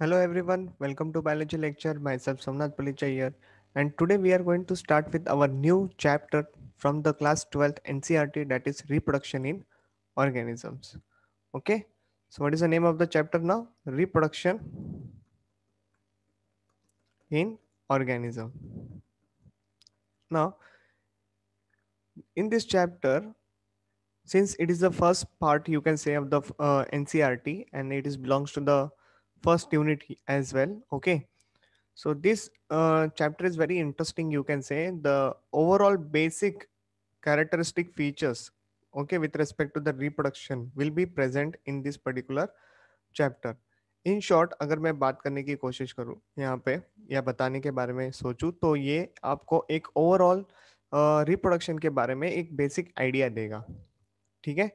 Hello everyone, welcome to biology lecture. Myself Somnath Palicha here and today we are going to start with our new chapter from the class 12th NCRT that is reproduction in organisms. Okay, so what is the name of the chapter now? Reproduction in organism. Now, in this chapter, since it is the first part you can say of the uh, NCRT and it is belongs to the first unit as well. Okay. So this uh, chapter is very interesting. You can say the overall basic characteristic features, okay, with respect to the reproduction will be present in this particular chapter. In short अगर मैं बात करने की कोशिश करूं यहाँ पे या बताने के बारे में सोचूं तो ये आपको एक ओवरऑल रिप्रोडक्शन uh, के बारे में एक बेसिक आइडिया देगा ठीक है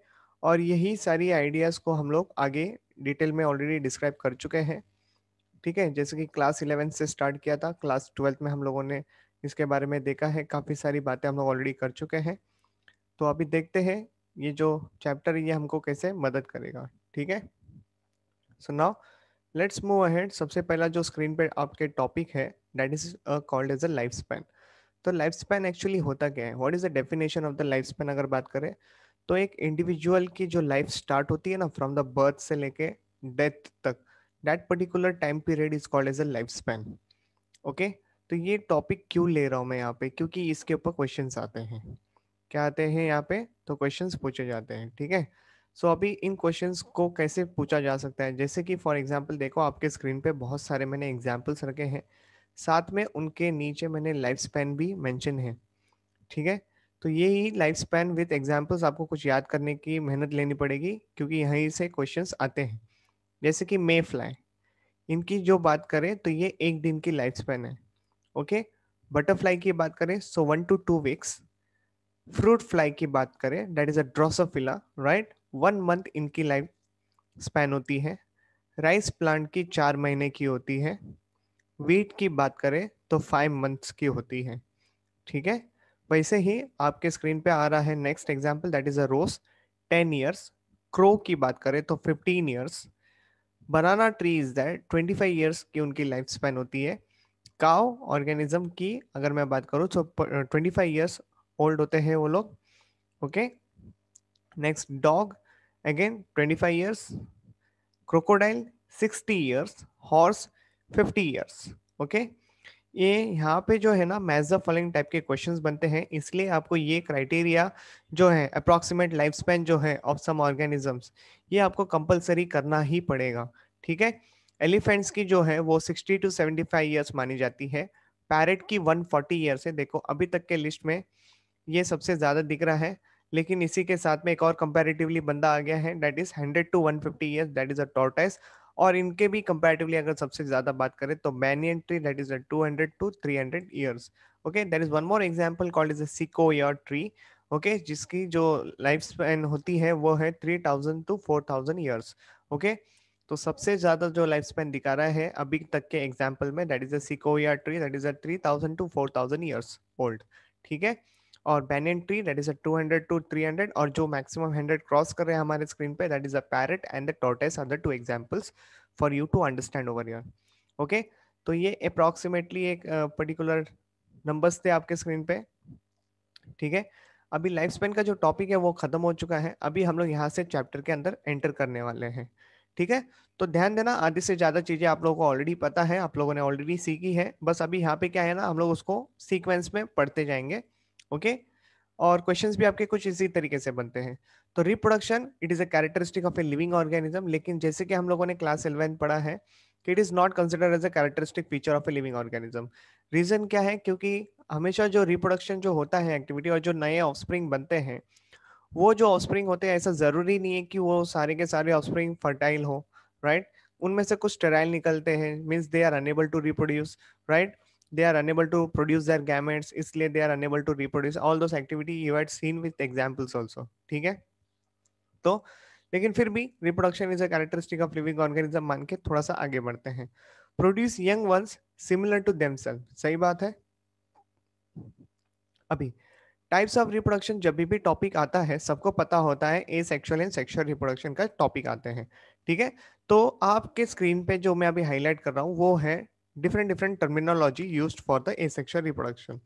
और यही सारी आइडियाज़ को हम लोग आगे डिटेल में ऑलरेडी डिस्क्राइब कर चुके हैं ठीक है जैसे कि क्लास इलेवेंथ से स्टार्ट किया था क्लास ट्वेल्थ में हम लोगों ने इसके बारे में देखा है काफ़ी सारी बातें हम लोग ऑलरेडी कर चुके हैं तो अभी देखते हैं ये जो चैप्टर ये हमको कैसे मदद करेगा ठीक है so now let's move ahead सबसे पहला जो स्क्रीन पर आपके टॉपिक है that is called as a life span तो लाइफ स्पैन एक्चुअली होता क्या है what is the definition of the life span अगर बात करें तो एक इंडिविजुअल की जो लाइफ स्टार्ट होती है ना फ्रॉम द बर्थ से लेके डेथ तक that particular time period is called as a life span okay तो ये टॉपिक क्यों ले रहा हूँ मैं यहाँ पे क्योंकि इसके ऊपर क्वेश्चन आते हैं क्या आते हैं यहाँ पे तो क्वेश्चन पूछे जाते हैं ठीक है सो so, अभी इन क्वेश्चंस को कैसे पूछा जा सकता है जैसे कि फॉर एग्जांपल देखो आपके स्क्रीन पे बहुत सारे मैंने एग्जांपल्स रखे हैं साथ में उनके नीचे मैंने लाइफ स्पैन भी मेंशन है ठीक है तो यही लाइफ स्पैन विद एग्जाम्पल्स आपको कुछ याद करने की मेहनत लेनी पड़ेगी क्योंकि यहीं से क्वेश्चंस आते हैं जैसे कि मे फ्लाई इनकी जो बात करें तो ये एक दिन की लाइफ स्पैन है ओके बटरफ्लाई की बात करें so one to two weeks fruit fly की बात करें that is a drosophila right one month इनकी लाइफ स्पैन होती है राइस प्लांट की चार महीने की होती है वीट की बात करें तो फाइव मंथ्स की होती है ठीक है वैसे ही आपके स्क्रीन पे आ रहा है next example that is a rose ten years crow की बात करें तो fifteen years banana tree is that twenty five years की उनकी लाइफ स्पेन होती है काओ ऑर्गेनिज्म की अगर मैं बात करूँ तो ट्वेंटी फाइव ईयर्स ओल्ड होते हैं वो लोग okay next dog again twenty five years crocodile sixty years horse fifty years okay ये यहाँ पे जो है ना मैज फॉलोइंग टाइप के क्वेश्चंस बनते हैं इसलिए आपको ये क्राइटेरिया जो है अप्रोक्सीमेट लाइफ स्पेन जो है ऑफ सम ऑर्गेनिजम्स ये आपको कंपलसरी करना ही पड़ेगा ठीक है एलिफेंट्स की जो है वो 60 टू 75 ईयर्स मानी जाती है पैरेट की 140 ईयर्स है देखो अभी तक के लिस्ट में ये सबसे ज़्यादा दिख रहा है लेकिन इसी के साथ में एक और कंपेरेटिवली बंदा आ गया है that is hundred to one fifty years that is a tortoise और इनके भी कंपेरेटिवली अगर सबसे ज्यादा बात करें तो banyan tree that is two hundred to three hundred years okay there is one more example called is your tree okay जिसकी जो लाइफ स्पैन होती है वो है three thousand to four thousand years okay तो सबसे ज्यादा जो लाइफ स्पैन दिखा रहा है अभी तक के एग्जाम्पल में दैट इज अ या tree that is a three thousand to four thousand years old ठीक है और banyan tree that is a 200 to 300 और जो मैक्सिमम 100 क्रॉस कर रहे हैं हमारे स्क्रीन पे that is a parrot and the tortoise are the two examples for you to understand over your okay तो ये अप्रॉक्सीमेटली एक पर्टिकुलर नंबर्स थे आपके स्क्रीन पे ठीक है अभी लाइफ स्पेन का जो टॉपिक है वो खत्म हो चुका है अभी हम लोग यहाँ से चैप्टर के अंदर एंटर करने वाले हैं ठीक है तो ध्यान देना आधे से ज्यादा चीजें आप लोगों को ऑलरेडी पता है आप लोगों ने ऑलरेडी सीखी है बस अभी यहाँ पे क्या है ना हम लोग उसको सीक्वेंस में पढ़ते जाएंगे ओके और क्वेश्चंस भी आपके कुछ इसी तरीके से बनते हैं तो reproduction it is a characteristic of a living organism लेकिन जैसे कि हम लोगों ने क्लास इलेवन पढ़ा है कि it is not consider as a characteristic feature of a living organism reason क्या है क्योंकि हमेशा जो रिप्रोडक्शन जो होता है एक्टिविटी और जो नए ऑफ बनते हैं वो जो ऑफ होते हैं ऐसा जरूरी नहीं है कि वो सारे के सारे स्प्रिंग फर्टाइल हो राइट right? उनमें से कुछ टेराइल निकलते हैं means they are unable to reproduce right they are unable to produce their gametes इसलिए they are unable to reproduce all those activity you had seen with examples also ठीक है तो लेकिन फिर भी reproduction is a characteristic of living organism मान के थोड़ा सा आगे बढ़ते हैं produce young ones similar to themself सही बात है अभी टाइप्स ऑफ रिप्रोडक्शन जब भी टॉपिक आता है सबको पता होता है asexual and sexual reproduction का टॉपिक आते हैं ठीक है तो आपके स्क्रीन पे जो मैं अभी हाईलाइट कर रहा हूँ वो है different different terminology use for the asexual reproduction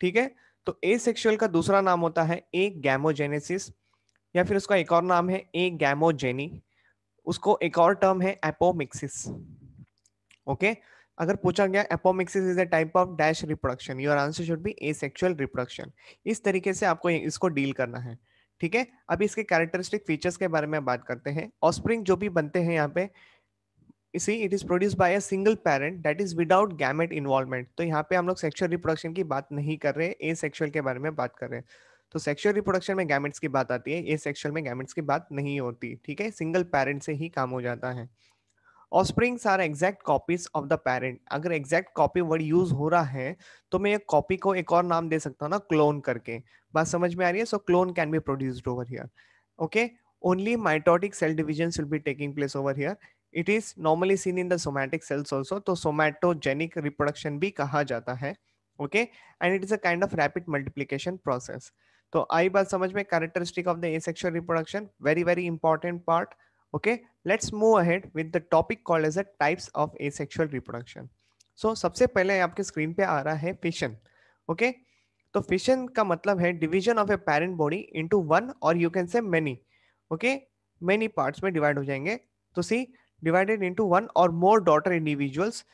ठीक है तो ए सेक्शुअल का दूसरा नाम होता है ए गैमोजेनेसिस या फिर उसका एक और नाम है ए गैमोजेनी उसको एक और टर्म है एपोमिक्सिस ओके अगर पूछा गया apomixis is a type of dash reproduction your answer should be asexual reproduction इस तरीके से आपको इसको डील करना है ठीक है अभी इसके कैरेक्टरिस्टिक फीचर्स के बारे में बात करते हैं ऑस्प्रिंग जो भी बनते हैं यहाँ पे see it is produce by a single parent that is without gamete involvement तो यहाँ पे हम लोग सेक्शुअल रिप्रोडक्शन की बात नहीं कर रहे ए सेक्शुअल के बारे में बात कर रहे हैं तो सेक्शुअल रिप्रोडक्शन में गैमेट्स की बात आती है ए सेक्शुअल में गैमेट्स की बात नहीं होती ठीक है सिंगल पेरेंट से ही काम हो जाता है offsprings are exact copies of the parent अगर एग्जैक्ट कॉपी वर्ड यूज हो रहा है तो मैं एक कॉपी को एक और नाम दे सकता हूँ ना क्लोन करके बात समझ में आ रही है so clone can be produced over here okay only mitotic cell division will be taking place over here it is normally seen in the somatic cells also तो सोमैटोजेनिक रिप्रोडक्शन भी कहा जाता है okay and it is a kind of rapid multiplication process तो आई बात समझ में characteristic of the asexual reproduction very very important part okay let's move ahead with the topic call as a types of asexual reproduction so सबसे पहले आपके screen पे आ रहा है फिशन ओके तो फिशन का मतलब है division of a parent body into one और you can say many okay many parts में डिवाइड हो जाएंगे तो see divided into one or more daughter individuals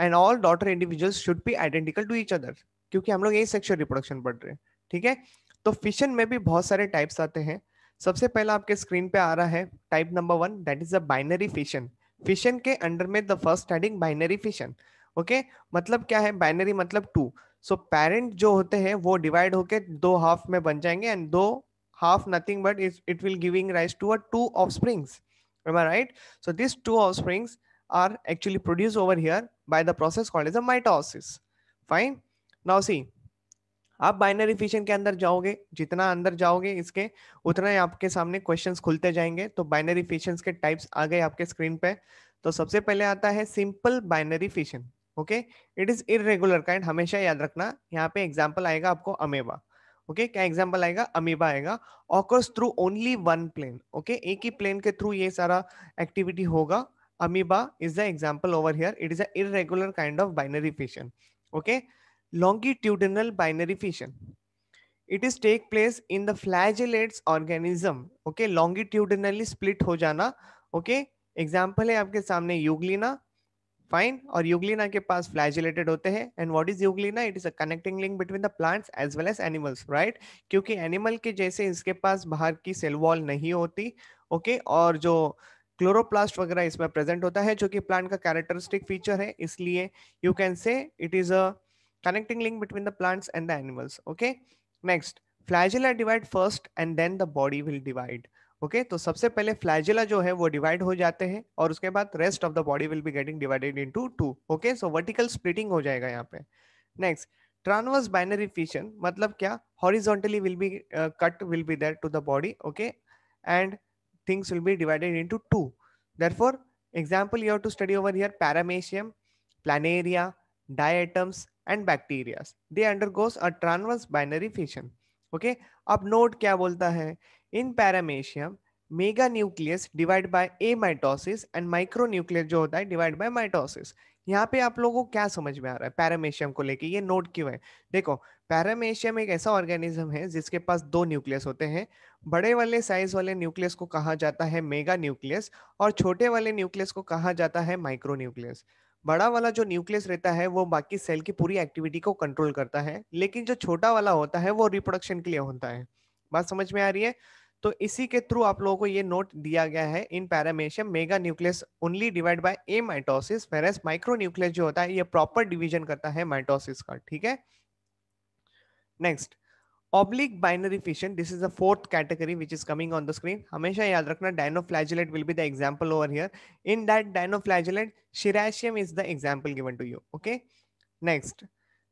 and all daughter individuals should be identical to each other क्योंकि हम लोग यही sexual reproduction पढ़ रहे हैं ठीक है तो फिशन में भी बहुत सारे टाइप्स आते हैं सबसे पहला आपके स्क्रीन पे आ रहा है type number one that is the binary fission fission के अंडर में the first heading binary fission okay मतलब क्या है बाइनरी मतलब टू सो पेरेंट जो होते हैं वो डिवाइड होकर दो हाफ में बन जाएंगे एंड दो half nothing but it will giving rise to a two offsprings Am I right? So these two offsprings are actually produced over here by the process called as a mitosis. Fine. Now see, आप binary fission के अंदर जाओगे जितना अंदर जाओगे इसके उतना ही आपके सामने क्वेश्चंस खुलते जाएंगे तो बाइनरी फिशन के टाइप्स आ गए आपके स्क्रीन पे तो सबसे पहले आता है simple binary fission okay it is irregular kind हमेशा याद रखना यहाँ पे एग्जाम्पल आएगा आपको अमेबा ओके क्या एग्जाम्पल आएगा अमीबा आएगा occurs through only one plane okay एक ही प्लेन के थ्रू ये सारा एक्टिविटी होगा amoeba is the example over here it is a kind of binary fission okay longitudinal binary fission it is take place in the flagellates organism okay longitudinally split हो जाना okay okay? Example है आपके सामने euglena fine और Euglena के पास flagellated होते हैं and what is euglena it is a connecting link between the plants as well as animals right क्योंकि एनिमल के जैसे इसके पास बाहर की सेल वॉल नहीं होती ओके okay? और जो क्लोरोप्लास्ट वगैरह इसमें प्रेजेंट होता है जो कि प्लांट का कैरेक्टरिस्टिक फीचर है इसलिए you can say it is a connecting link between the plants and the animals okay next flagella divide first and then the body will divide okay तो सबसे पहले फ्लैजिला जो है वो डिवाइड हो जाते हैं और उसके बाद rest of the body will be getting divided into okay so vertical splitting हो जाएगा यहाँ पे नेक्स्ट ट्रांसवर्स बाइनरी फिशन मतलब क्या horizontally will be cut will be there to the body okay and things will be divided into two there for example you have to study over here paramecium planaria diatoms and and they undergoes a transverse binary fission okay अब note क्या बोलता है in paramecium mega nucleus divide by a mitosis and micro nucleus जो होता है divide by mitosis यहाँ पे आप लोगों को क्या समझ में आ रहा है पैरामेशियम को लेके ये नोट क्यों है देखो पैरामेशियम एक ऐसा ऑर्गेनिज्म है जिसके पास दो न्यूक्लियस होते हैं बड़े वाले साइज वाले न्यूक्लियस को कहा जाता है मेगा न्यूक्लियस और छोटे वाले न्यूक्लियस को कहा जाता है माइक्रो न्यूक्लियस बड़ा वाला जो न्यूक्लियस रहता है वो बाकी सेल की पूरी एक्टिविटी को कंट्रोल करता है लेकिन जो छोटा वाला होता है वो रिप्रोडक्शन के लिए होता है बात समझ में आ रही है तो इसी के थ्रू आप लोगों को ये नोट दिया गया है in paramecium mega nucleus only divide by a mitosis whereas micro nucleus जो होता है ये प्रॉपर डिवीजन करता है माइटोसिस का ठीक है next oblique binary fission this is the fourth category which is coming on the screen hamesha yaad rakhna dinoflagellate will be the example over here in that dinoflagellate shiracium is the example given to you okay next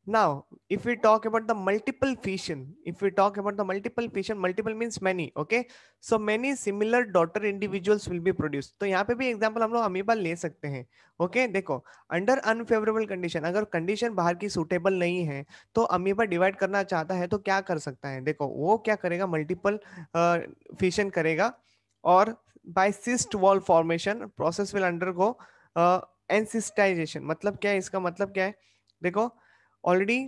now if we talk about the multiple fission if we talk about the multiple fission multiple means many okay so many similar daughter individuals will be produced तो यहाँ पे भी example हम लोग amoeba ले सकते हैं okay okay? देखो अंडर अनफेवरेबल कंडीशन अगर कंडीशन बाहर की सुटेबल नहीं है तो अमीबा डिवाइड करना चाहता है तो क्या कर सकता है देखो वो क्या करेगा मल्टीपल फिशन करेगा और by cyst wall formation process will undergo encystation मतलब क्या है इसका मतलब क्या है देखो ऑलरेडी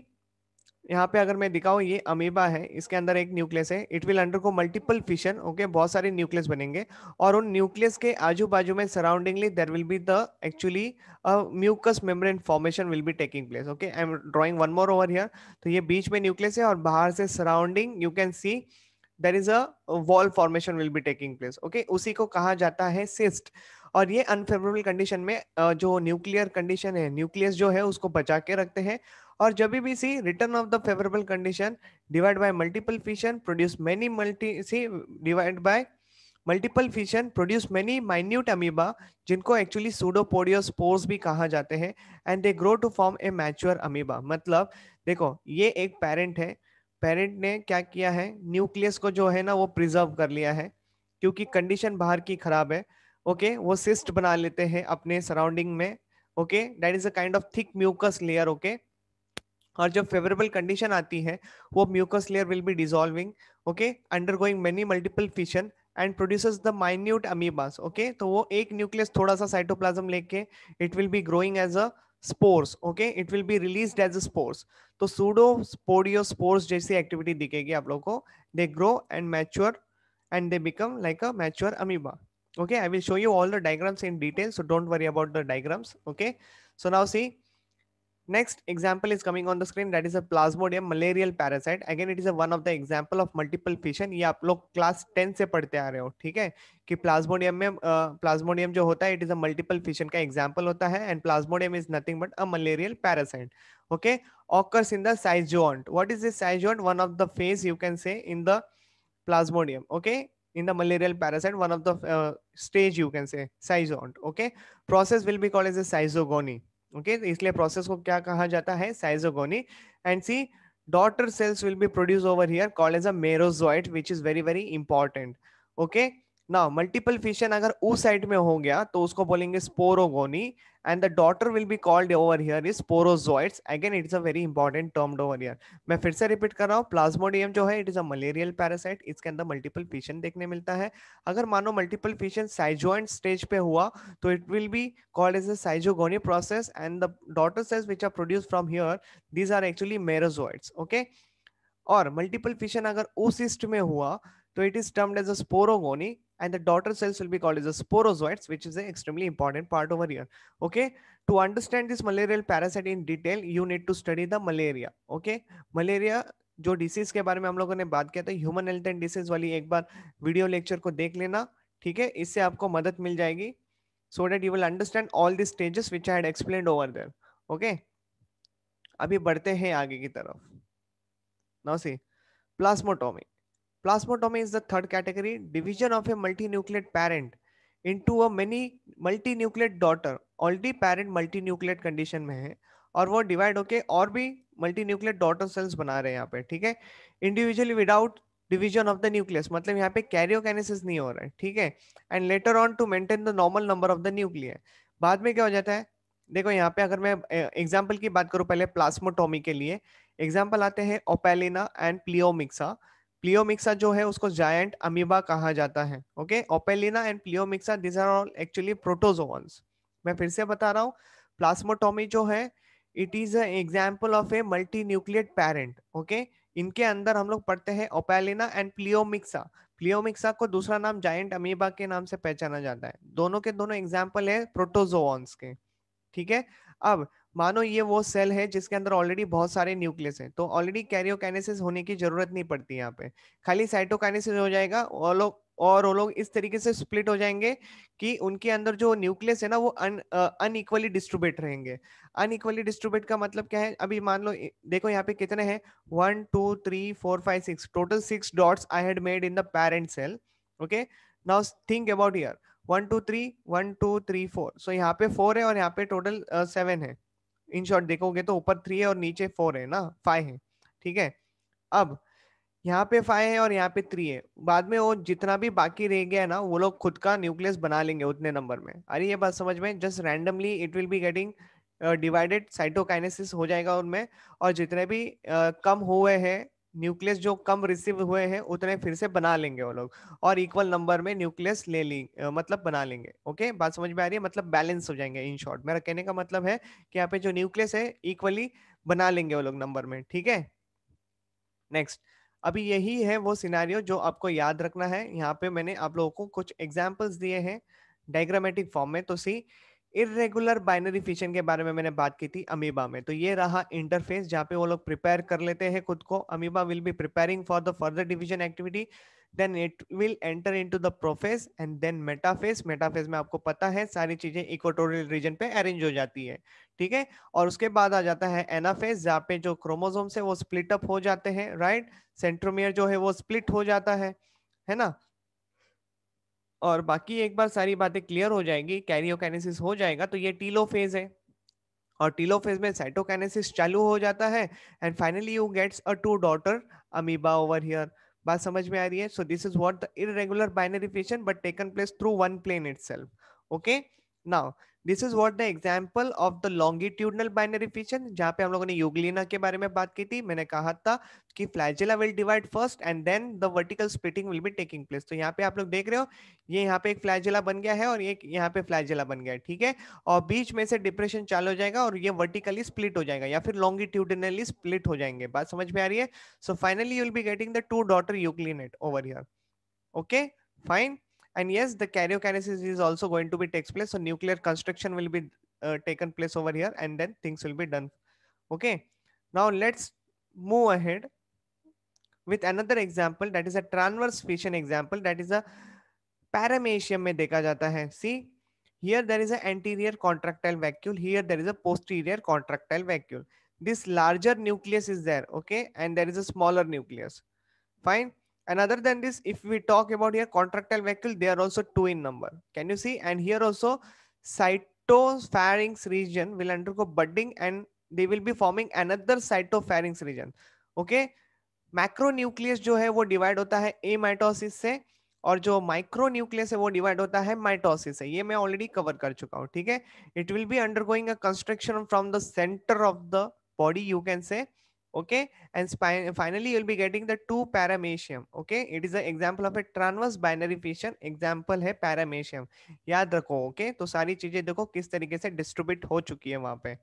यहाँ पे अगर मैं दिखाऊँ ये अमीबा है इसके अंदर एक न्यूक्लियस है it will undergo multiple fission okay बहुत सारे न्यूक्लियस बनेंगे और उन न्यूक्लियस के आजू बाजू में surroundingly there will be the actually mucus membrane formation will be taking place okay I am drawing one more over here तो ये बीच में न्यूक्लियस है और बाहर से surrounding you can see there is a wall formation will be taking place okay उसी को कहा जाता है सिस्ट और ये अनफेवरेबल कंडीशन में जो न्यूक्लियर कंडीशन है न्यूक्लियस जो है उसको बचा के रखते हैं और जब भी see return of the favourable condition divide by multiple fission produce many multi see divide by multiple fission produce many minute amoeba जिनको एक्चुअली सूडोपोडियो स्पोर्स भी कहा जाते हैं and they grow to form a mature amoeba मतलब देखो ये एक parent है पेरेंट ने क्या किया है न्यूक्लियस को जो है ना वो प्रिजर्व कर लिया है क्योंकि कंडीशन बाहर की खराब है ओके okay? वो सिस्ट बना लेते हैं अपने सराउंडिंग में okay that is a kind of thick mucus layer okay और जब फेवरेबल कंडीशन आती है वो mucus layer will be dissolving okay undergoing many multiple fission and produces the minute amoebas okay तो वो एक न्यूक्लियस थोड़ा सा साइटोप्लाज्म लेके it will be growing as a spores okay it will be release as a spores तो pseudopodiospores जैसी activity दिखेगी आप लोग को they grow and mature and they become like a mature amoeba okay i will show you all the diagrams in detail so don't worry about the diagrams okay so now see Next example is coming on the screen that is a plasmodium malarial parasite. Again, it is a one of the example of multiple fission. ye aap log class 10 se padhte aa rahe ho theek hai ki plasmodium mein uh, plasmodium jo hota hai it is a multiple fission ka example hota hai and plasmodium is nothing but a malarial parasite okay occurs in the schizont what is this schizont one of the phase you can say in the plasmodium okay in the malarial parasite one of the uh, stage you can say cyzont okay process will be called as a cyzogony okay okay? तो इसलिए process को क्या कहा जाता है schizogony and see daughter cells will be produce over here call as a merozoite which is very very important okay ना multiple fission अगर उस साइड में हो गया तो उसको बोलेंगे sporogony and the daughter will be called over here is sporozoites again it's a very important term over here मैं फिर से रिपीट कर रहा हूँ प्लाज्मोडियम जो है it is a malarial parasite इसके अंदर मल्टीपल फिशन देखने मिलता है अगर मानो मल्टीपल फिशन साइजोइंट स्टेज पे हुआ तो it will be called as a schizogony process and the daughter cells which are produce from here these are actually merozoites okay और मल्टीपल फिशन अगर उस में हुआ तो it is termed as a sporogony and the daughter cells will be called as the sporozoites, which is an extremely important part over here. Okay. To understand this malarial parasite in detail, you need to study the malaria. Okay. Malaria जो disease के बारे में हम लोगों ने बात किया था ह्यूमन हेल्थ एंड डिसीज वाली एक बार वीडियो लेक्चर को देख लेना ठीक है इससे आपको मदद मिल जाएगी so that you will understand all the stages which I had explain over there okay अभी बढ़ते हैं आगे की तरफ now see plasmotomy Plasmotomy is the third category, division of a multinucleate parent into a many multinucleate daughter. Already parent multinucleate condition में है और वो डिवाइड होके और भी मल्टीन्यूक्लियट डॉटर सेल्स बना रहे हैं यहाँ पे ठीक है individually without division of the nucleus मतलब यहाँ पे कैरियोकैनेसिस नहीं हो रहा है ठीक है and later on to maintain the normal number of the nuclear बाद में क्या हो जाता है देखो यहाँ पे अगर मैं एग्जाम्पल की बात करूँ पहले प्लास्मोटोमी के लिए एग्जाम्पल आते हैं ओपेलिना एंड प्लियोमिक्सा प्लियोमिक्सा जो है उसको जायंट अमीबा कहा जाता है okay opalina and pelomyxa these are all actually protozoans मैं फिर से बता रहा हूँ प्लास्मोटोमी जो है it is example of a multinucleate parent okay इनके अंदर हम लोग पढ़ते हैं ओपेलिना एंड प्लियोमिक्सा प्लियोमिक्सा को दूसरा नाम जायंट अमीबा के नाम से पहचाना जाता है दोनों के दोनों एग्जाम्पल है प्रोटोजोन्स के ठीक है अब मानो ये वो सेल है जिसके अंदर ऑलरेडी बहुत सारे न्यूक्लियस हैं तो ऑलरेडी कैरियोकाइनेसिस होने की जरूरत नहीं पड़ती यहाँ पे खाली साइटोकाइनेसिस हो जाएगा और लोग और वो लोग इस तरीके से स्प्लिट हो जाएंगे कि उनके अंदर जो न्यूक्लियस है ना वो अनइक्वली डिस्ट्रीब्यूट रहेंगे अनइक्वली डिस्ट्रीब्यूट का मतलब क्या है अभी मान लो देखो यहाँ पे कितने हैं one two three four five six total six dots I had made in the parent cell okay now think about here one two three one two three four so यहाँ पे फोर है और यहाँ पे टोटल सेवन है in short देखोगे तो ऊपर थ्री है और नीचे फोर है ना फाइव है ठीक है अब यहाँ पे फाइव है और यहाँ पे थ्री है बाद में वो जितना भी बाकी रह गया है ना वो लोग खुद का न्यूक्लियस बना लेंगे उतने नंबर में अरे ये बात समझ में just randomly it will be getting divided cytokinesis हो जाएगा उनमें और जितने भी uh, कम हुए हैं न्यूक्लियस जो कम रिसीव हुए हैं उतने फिर से बना लेंगे वो लोग और इक्वल नंबर में न्यूक्लियस ले ली मतलब बना लेंगे ओके बात समझ में आ रही है मतलब बैलेंस हो जाएंगे इन शॉर्ट मेरा कहने का मतलब है कि यहाँ पे जो न्यूक्लियस है इक्वली बना लेंगे वो लोग नंबर में ठीक है नेक्स्ट अभी यही है वो सिनारियो जो आपको याद रखना है यहाँ पे मैंने आप लोगों को कुछ एग्जाम्पल्स दिए हैं डायग्रामेटिक फॉर्म में तो सी इरेगुलर बाइनरी फिशन के बारे में मैंने बात की थी अमीबा में तो ये रहा इंटरफेस जहाँ पे वो लोग प्रिपेयर कर लेते हैं खुद को amoeba will be preparing for the further division activity then it will enter into the prophase and then metaphase metaphase में आपको पता है सारी चीजें इक्वेटोरियल रीजन पे अरेंज हो जाती है ठीक है और उसके बाद आ जाता है एनाफेस जहाँ पे जो क्रोमोजोम्स है वो स्प्लिट अप हो जाते हैं राइट सेंट्रोमियर जो है वो स्प्लिट हो जाता है है ना और बाकी एक बार सारी बातें क्लियर हो जाएंगी कैरियोकैनेसिस हो जाएगा तो ये टीलो फेज है और टीलो फेज में साइटोकैनेसिस चालू हो जाता है and finally you gets a two daughter amoeba over here बात समझ में आ रही है so this is what the irregular binary fission but taken place through one plane it okay now this is what the example of the longitudinal binary fission जहां पे हम लोगों ने यूग्लिना के बारे में बात की थी मैंने कहा था कि flagella will divide first and then the vertical splitting will be taking place तो यहाँ पे आप लोग देख रहे हो ये यहाँ पे एक फ्लैजेला बन गया है और ये यहाँ पे फ्लैजेला बन गया है ठीक है और बीच में से डिप्रेशन चालू हो जाएगा और ये वर्टिकली स्प्लिट हो जाएगा या फिर लॉन्गिट्यूडनली स्प्लिट हो जाएंगे बात समझ में आ रही है so finally you'll be getting the two daughter euglenate over here okay fine And yes, the karyokinesis is also going to be takes place. So nuclear construction will be uh, taken place over here and then things will be done. Okay. Now let's move ahead with another example that is a transverse fission example that is a paramecium mein dekha jata hai. See here there is an anterior contractile vacuole. Here there is a posterior contractile vacuole. This larger nucleus is there. Okay. And there is a smaller nucleus. Fine. And other than this, if we talk about here contractile vacuole they are also two in number. Can you see? And here also cytopharynx region will undergo budding and they will be forming another cytopharynx region. Okay. macronucleus jo hai wo divide hota hai a mitosis se और जो micro nucleus है वो divide होता है mitosis से ये मैं already cover कर चुका हूँ ठीक है it will be undergoing a construction from the centre of the body you can say okay and spine, finally you'll be getting the two paramecium okay it is a example of a transverse binary fission example hai paramecium yaad rakho okay to sari cheeze dekho kis tarike se distribute ho chuki hai wahan pe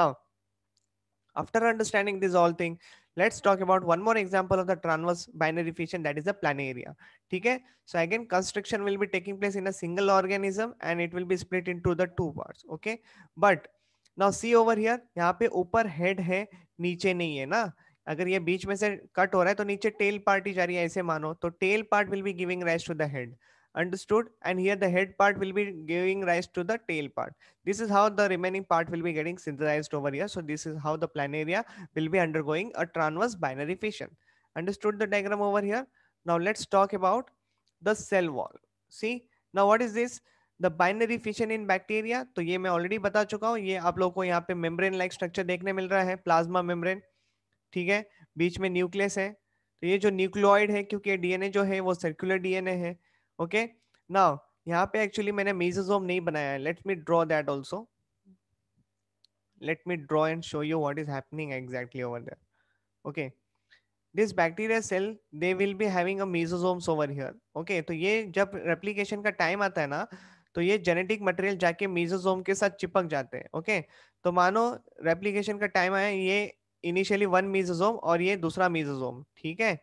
now after understanding this all thing let's talk about one more example of the transverse binary fission that is a planaria theek hai so again constriction will be taking place in a single organism and it will be split into the two parts okay but now see over here यहाँ पे ऊपर head है नीचे नहीं है ना अगर ये बीच में से कट हो रहा है तो नीचे टेल पार्ट ही जा रही है ऐसे मानो तो tail part will be giving rise to the head understood and here the head part will be giving rise to the tail part this is how the remaining part will be getting synthesized over here so this is how the planaria will be undergoing a transverse binary fission understood the diagram over here now let's talk about the cell wall see now what is this the binary fission in bacteria तो ये मैं already बता चुका हूँ ये आप लोगों को यहाँ पे मेम्ब्रेन लाइक स्ट्रक्चर देखने मिल रहा है प्लाज्मा मेम्ब्रेन ठीक है बीच में न्यूक्लियस है तो ये जो न्यूक्लियोइड है क्योंकि डीएनए जो है वो सर्कुलर डीएनए है ओके नाउ यहाँ पे एक्चुअली मैंने मेजोजोम नहीं बनाया है let me draw that also let me draw and show you what is happening exactly over there okay this bacteria cell they will be having a mesosomes over here okay तो ये जब replication का time आता है ना तो ये genetic material जाके मीजोजोम के साथ चिपक जाते हैं ओके तो मानो रेप्लीकेशन का टाइम आया ये इनिशियली वन मीजोजोम और ये दूसरा मीजोजोम ठीक है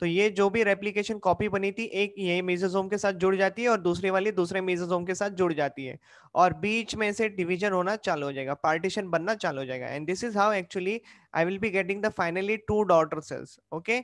तो ये जो भी रेप्लीकेशन कॉपी बनी थी एक ये मीजोजोम के साथ जुड़ जाती है और दूसरी वाली दूसरे मीजोजोम के साथ जुड़ जाती है और बीच में से डिवीजन होना चालू हो जाएगा पार्टीशन बनना चालू हो जाएगा and this is how actually I will be getting the finally two daughter cells okay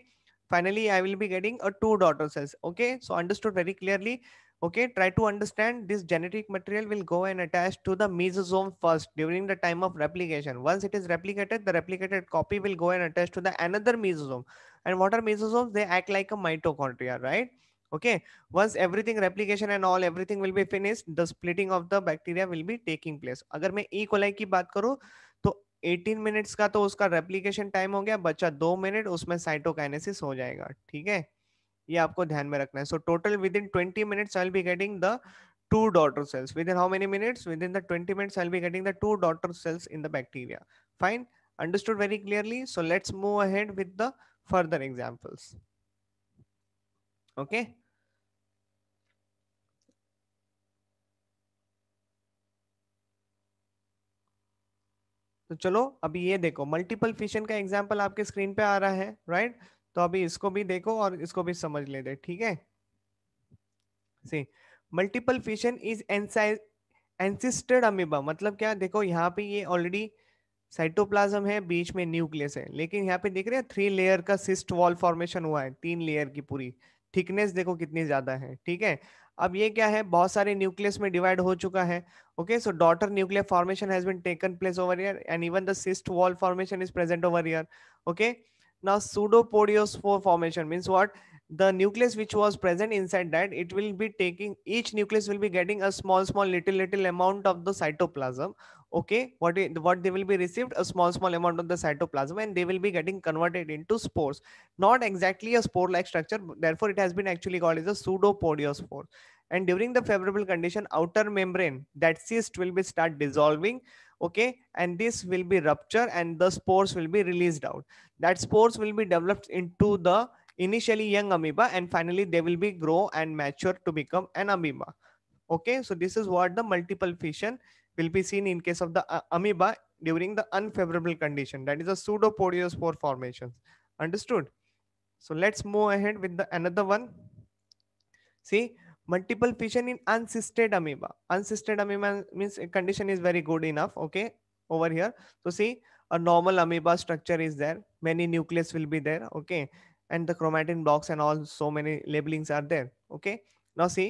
finally I will be getting a two daughter cells okay so understood very clearly okay try to understand this genetic material will go and attach to the mesosome first during the time of replication once it is replicated the replicated copy will go and attach to the another mesosome and what are mesosomes they act like a mitochondria right okay once everything replication and all everything will be finished the splitting of the bacteria will be taking place agar main e. coli ki baat karu to 18 minutes ka to uska replication time ho gaya बचा 2 minute usme cytokinesis ho jayega theek hai ये आपको ध्यान में रखना है so total within twenty minutes I be getting the two daughter cells within how many minutes within the twenty minutes I be getting the two daughter cells in the bacteria fine understood very clearly so let's move ahead with the further examples okay तो चलो अभी ये देखो multiple fission का example आपके screen पे आ रहा है राइट right? तो अभी इसको भी देखो और इसको भी समझ ले लेते ठीक है see multiple fission is encysted amoeba मतलब क्या देखो यहाँ पे ये ऑलरेडी साइटोप्लाज्म है बीच में न्यूक्लियस है लेकिन यहाँ पे देख रहे हैं थ्री लेयर का सिस्ट वॉल फॉर्मेशन हुआ है तीन लेयर की पूरी थिकनेस देखो कितनी ज्यादा है ठीक है अब ये क्या है बहुत सारे न्यूक्लियस में डिवाइड हो चुका है okay so daughter nuclear formation has been taken place over here and even the cyst wall formation is present over here okay Now pseudopodiospore formation means what? The nucleus which was present inside that, it will be taking, each nucleus will be getting a small, small, little, little amount of the cytoplasm. Okay, what, what they will be received? A small, small amount of the cytoplasm and they will be getting converted into spores. Not exactly a spore-like structure, therefore it has been actually called as a pseudopodiospore and during the favorable condition outer membrane that cyst will be start dissolving okay and this will be rupture and the spores will be released out that spores will be developed into the initially young amoeba and finally they will be grow and mature to become an amoeba okay so this is what the multiple fission will be seen in case of the uh, amoeba during the unfavorable condition that is a pseudopodiospore formation understood so let's move ahead with the another one see Multiple fission in uncysted amoeba uncysted amoeba means condition is very good enough okay over here so see a normal amoeba structure is there many nucleus will be there okay and the chromatin blocks and all so many labelings are there okay now see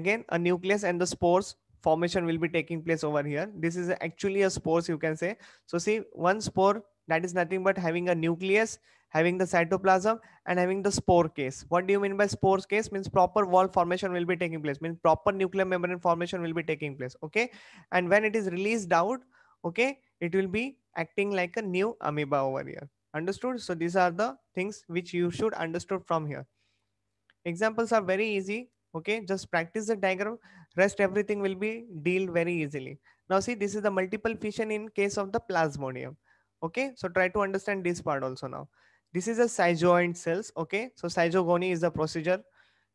again a nucleus and the spores formation will be taking place over here this is actually a spores you can say so see one spore that is nothing but having a nucleus having the cytoplasm and having the spore case. What do you mean by spore case? Means proper wall formation will be taking place, means proper nuclear membrane formation will be taking place. Okay. And when it is released out, okay, it will be acting like a new amoeba over here. Understood? So these are the things which you should understood from here. Examples are very easy. Okay, just practice the diagram. Rest everything will be dealt very easily. Now see, this is the multiple fission in case of the plasmodium. Okay, so try to understand this part also now. This is a cygoid cells. Okay. So cygogony is the procedure.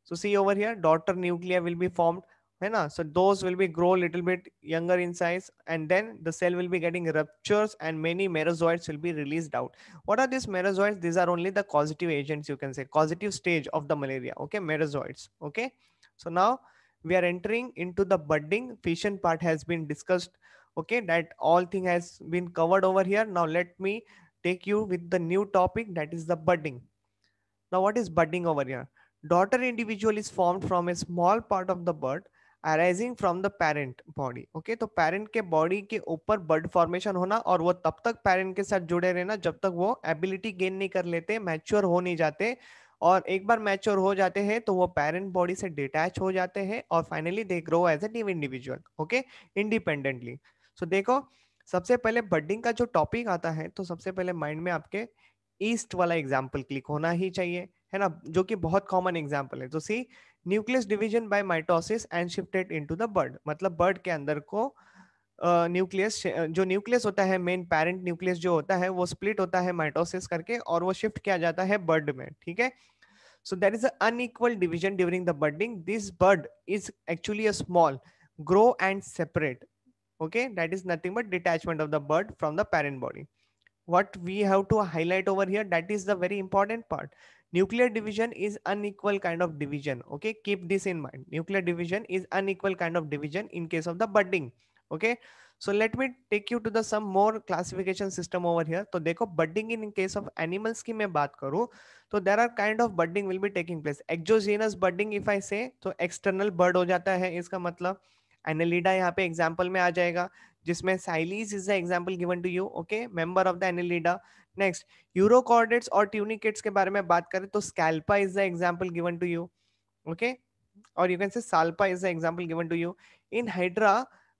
So see over here, daughter nuclei will be formed. right? So those will be grow a little bit younger in size and then the cell will be getting ruptures and many merozoites will be released out. What are these merozoites? These are only the causative agents you can say, causative stage of the malaria. Okay, merozoites. Okay. So now we are entering into the budding. Fission part has been discussed. Okay, that all thing has been covered over here. Now let me take you with the new topic that is the budding. Now, what is budding over here? Daughter individual is formed from a small part of the bud arising from the parent body okay to parent ke body ke upar bud formation hona aur wo tab tak parent ke sath jude rehna jab tak wo ability gain nahi kar lete mature ho nahi jate और एक बार mature हो जाते हैं तो वो parent body से detach हो जाते हैं और finally they grow as a new individual okay independently so देखो सबसे पहले बर्डिंग का जो टॉपिक आता है तो सबसे पहले माइंड में आपके ईस्ट वाला एग्जाम्पल क्लिक होना ही चाहिए है ना जो कि बहुत कॉमन एग्जाम्पल है तो see nucleus division by mitosis and shifted into the bud मतलब बर्ड के अंदर को न्यूक्लियस uh, जो न्यूक्लियस होता है मेन पेरेंट न्यूक्लियस जो होता है वो स्प्लिट होता है माइटोसिस करके और वो शिफ्ट किया जाता है बर्ड में ठीक है so there is an unequal during the budding this bud is actually a small grow and separate okay that is nothing but detachment of the bud from the parent body what we have to highlight over here that is the very important part nuclear division is unequal kind of division okay keep this in mind nuclear division is unequal kind of division in case of the budding okay so let me take you to the some more classification system over here to dekho budding in case of animals ki main baat karu तो there are kind of budding will be taking place exogenous budding if I say तो external bud ho jata hai iska matlab Annelida यहाँ पे example में आ जाएगा जिसमें Syllis is the example given to you okay member of the Annelida next urochordates और tunicates के बारे में बात करें तो Salpa is the example given to you okay और you can say Salpa is the example given to you in Hydra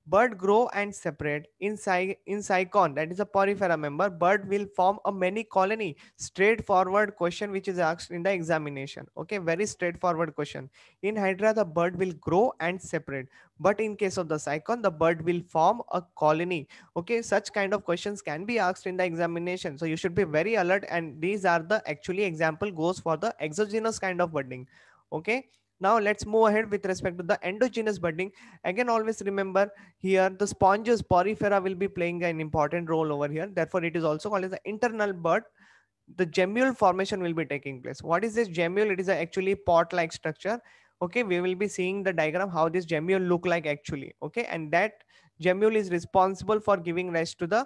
Bird grow and separate in, cy- in cycon, that is a porifera member. Bird will form a many colony. Straightforward question which is asked in the examination. Okay, very straightforward question. In Hydra, the bird will grow and separate. But in case of the cycon, the bird will form a colony. Okay, such kind of questions can be asked in the examination. So you should be very alert and these are the actually example goes for the exogenous kind of budding. Okay. Now let's move ahead with respect to the endogenous budding. Again, always remember here the sponges porifera will be playing an important role over here. Therefore, it is also called as the internal bud. The gemule formation will be taking place. What is this gemule? It is actually pot-like structure. Okay, we will be seeing the diagram how this gemule look like actually. Okay, and that gemule is responsible for giving rise to the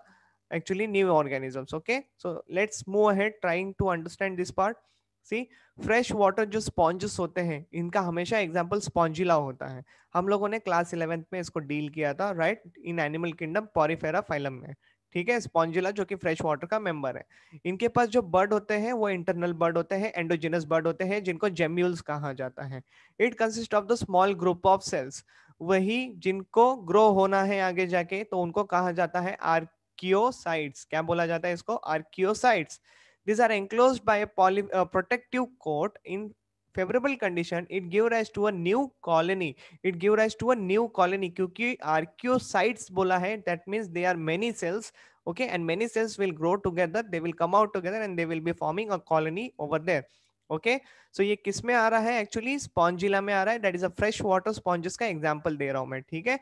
actually new organisms. Okay, so let's move ahead trying to understand this part. See fresh water जो sponges होते हैं इनका हमेशा example Spongilla होता है हम लोगों ने क्लास इलेवेंथ में इसको डील किया था right in animal kingdom Porifera phylum में ठीक है स्पॉन्जिला जो कि फ्रेश वाटर का मेंबर है इनके पास जो बर्ड होते हैं वो इंटरनल बर्ड होते हैं एंडोजिनस बर्ड होते हैं जिनको जेम्यूल्स कहा जाता है it consist of the small group of cells वही जिनको ग्रो होना है आगे जाके तो उनको कहा जाता है आर्कियोसाइट्स क्या बोला जाता है इसको archaeocytes These are enclosed by a poly, uh, protective coat in favorable condition it give rise to a new colony it give rise to a new colony kyunki archaeocytes bola hai that means they are many cells okay and many cells will grow together they will come out together and they will be forming a colony over there okay? so, ये किस में आ रहा है Actually, Spongilla में आ रहा है that is a fresh water sponges का example दे रहा हूं मैं ठीक है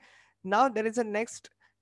now there is a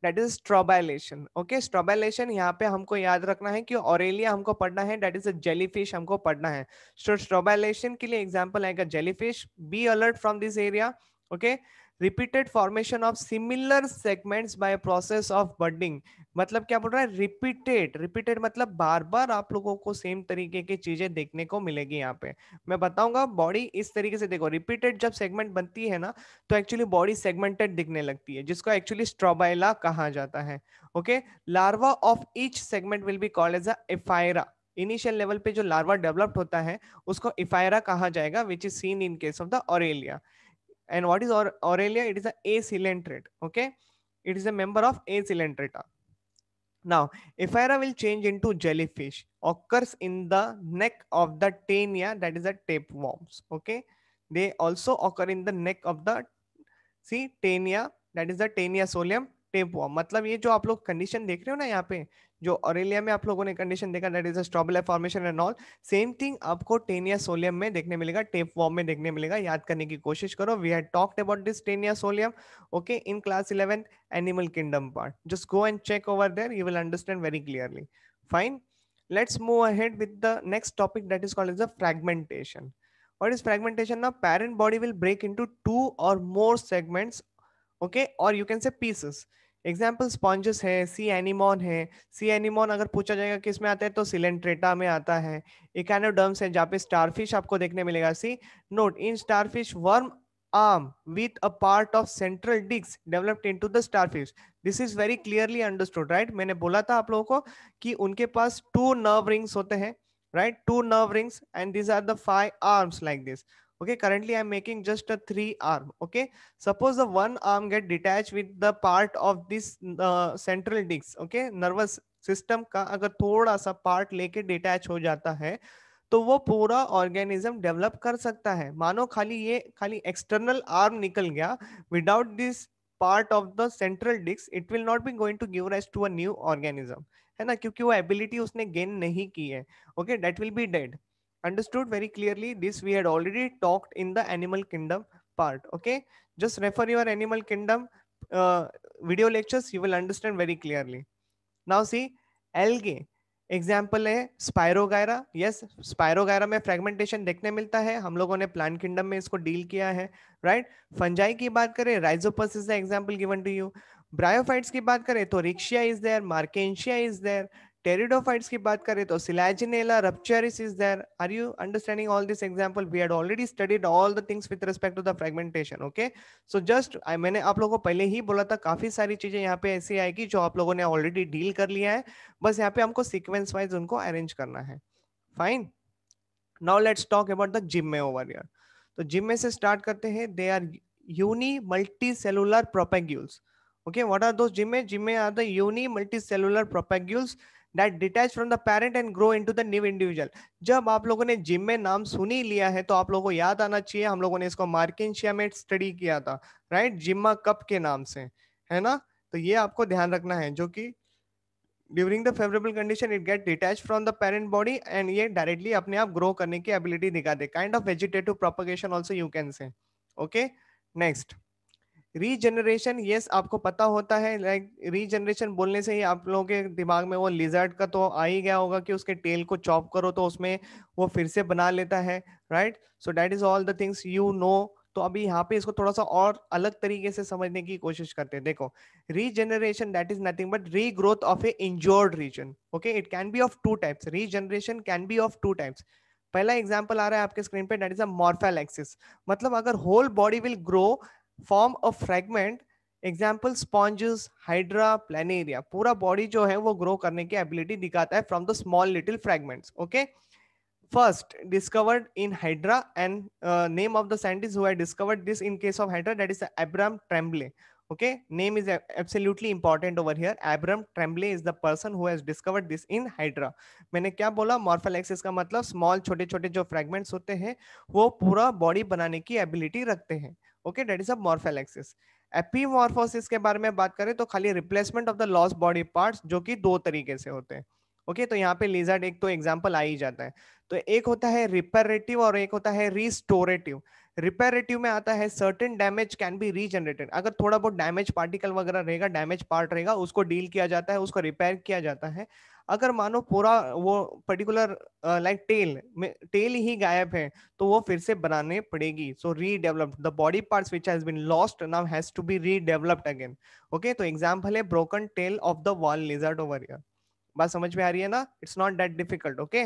that is strobilation okay strobilation यहाँ पे हमको याद रखना है कि ऑरेलिया हमको पढ़ना है दैट इज अ जेलीफिश हमको पढ़ना है सो स्ट्रोबाइलेशन के लिए एग्जाम्पल आएगा jellyfish be alert from this area okay okay? Repeated formation of similar segments by process of budding मतलब क्या बोल रहा है रिपीटेड रिपीटेड मतलब बार बार आप लोगों को सेम तरीके की चीजें देखने को मिलेगी यहाँ पे मैं बताऊंगा बॉडी इस तरीके से देखो रिपीटेड जब सेगमेंट बनती है ना तो एक्चुअली बॉडी सेगमेंटेड दिखने लगती है जिसको एक्चुअली स्ट्रॉबाइला कहा जाता है okay larva of each segment will be call as ephyra initial level पे जो लार्वा डेवलप्ड होता है उसको इफायरा कहा जाएगा which is seen in case of the Aurelia And what is Aur Aurelia? It is a acylindrate. Okay. It is a member of acylindrata. Now, ephira will change into jellyfish, occurs in the neck of the tania, that is the tapeworms. Okay. They also occur in the neck of the see tania, that is the tania solium tapeworm. matlab ye jo aap log condition dekh rahe ho na यहाँ pe जो Aurelia में आप लोगों ने condition देखा that is a formation and all same thing आपको Taenia solium में देखने मिलेगा टेप वॉर्म में देखने मिलेगा याद करने की कोशिश करो we had talked about this Taenia solium okay in class eleventh animal kingdom part just go and check over there you will understand very clearly fine let's move ahead with the next topic that is called is a fragmentation what is fragmentation now parent body will break into two और more segments okay और you can say pieces example sponges है sea anemone है sea anemone अगर पूछा जाएगा किस में आता है तो सिलेंट्रेटा में आता है इकैनोडर्म्स है जहाँ पे स्टारफिश आपको देखने मिलेगा see note in starfish worm arm with a part of central डिग्स developed into the starfish this is very clearly understood right मैंने बोला था आप लोगों को कि उनके पास टू नर्व रिंग्स होते हैं right two nerve rings and these are the five arms like this okay currently i am making just a three arm okay suppose the one arm get detached with the part of this uh, central disc okay nervous system ka agar thoda sa part leke detach ho jata hai तो वो पूरा organism develop कर सकता है मानो खाली ये खाली एक्सटर्नल आर्म निकल गया without this part of the central disc it will not be going to give rise to a new organism है ना क्योंकि वो एबिलिटी उसने गेन नहीं की है okay that will be dead understood very clearly this we had already talked in the animal kingdom part okay just refer your animal kingdom uh, video lectures you will understand very clearly now see algae example है Spirogyra yes Spirogyra में fragmentation देखने मिलता है हम लोगों ने plant kingdom में इसको डील किया है राइट right? फंजाई की बात करें Rhizopus is the example given to you bryophytes की बात करें तो रिक्शिया इज देयर मार्केशिया इज देयर pteridophytes की बात करें तो Selaginella rupestris is there are you understanding all this example we had already studied all the things with respect to the fragmentation okay so just मैंने आप लोगों को पहले ही बोला था काफी सारी चीजें यहाँ पे ऐसी आएगी जो आप लोगों ने ऑलरेडी डील कर लिया है बस यहाँ पे हमको सिक्वेंस वाइज उनको अरेंज करना है fine now let's talk about the gemmae over here तो जिम्मे से स्टार्ट करते हैं they are uni multicellular propagules okay what are those gemmae are are the uni multicellular propagules that detach from the parent and grow into the new individual जब आप लोगों ने gym में नाम सुनी लिया है तो आप लोगों को याद आना चाहिए हम लोगों ने इसको मार्किनशिया में स्टडी किया था राइट right? जिम्मा कप के नाम से है ना तो ये आपको ध्यान रखना है जो कि during the favourable condition it get detach from the parent body and ये डायरेक्टली अपने आप ग्रो करने की एबिलिटी दिखा दे kind of vegetative propagation also you can say okay next regeneration yes yes, आपको पता होता है लाइक रीजनरेशन बोलने से ही आप लोगों के दिमाग में वो लिजर्ट का तो आ ही गया होगा कि उसके टेल को चॉप करो तो उसमें वो फिर से बना लेता है right so that is all the things you know तो अभी यहाँ पे इसको थोड़ा सा और अलग तरीके से समझने की कोशिश करते हैं देखो regeneration that is nothing but regrowth of a injured region okay it can be of two types regeneration can be of two types पहला एग्जाम्पल आ रहा है आपके स्क्रीन पे that is a morphallaxis मतलब अगर whole body will grow form a fragment example sponges Hydra planaria पूरा body जो है वो ग्रो करने की एबिलिटी दिखाता है from the small little fragment okay first discovered in Hydra and name of the scientist हुआ discovered this in case of Hydra that is Abraham Trembley okay name is absolutely important over here Abraham Trembley is the person whose discovered this in Hydra मैंने क्या बोला मॉर्फेलेक्सिस का मतलब small छोटे छोटे जो fragments होते हैं वो पूरा बॉडी बनाने की एबिलिटी रखते हैं okay that is a morphallaxis epimorphosis के बारे में बात करें तो खाली replacement of the loss body part जो कि दो तरीके से होते हैं ओके okay, तो यहाँ पे लेजर्ड एक तो एग्जाम्पल आ ही जाता है तो एक होता है रिपेरेटिव और एक होता है रिस्टोरेटिव रिपेरेटिव में आता है certain damage can be regenerated अगर थोड़ा बहुत डैमेज पार्टिकल वगैरह रहेगा डैमेज पार्ट रहेगा उसको डील किया जाता है उसको रिपेयर किया जाता है अगर मानो पूरा वो पर्टिकुलर लाइक टेल टेल ही गायब है तो वो फिर से बनाने पड़ेगी so redeveloped the body parts which has been lost now has to be redeveloped again okay तो एग्जांपल है broken tail of the wall lizard over बात समझ में आ रही है ना it's not that difficult okay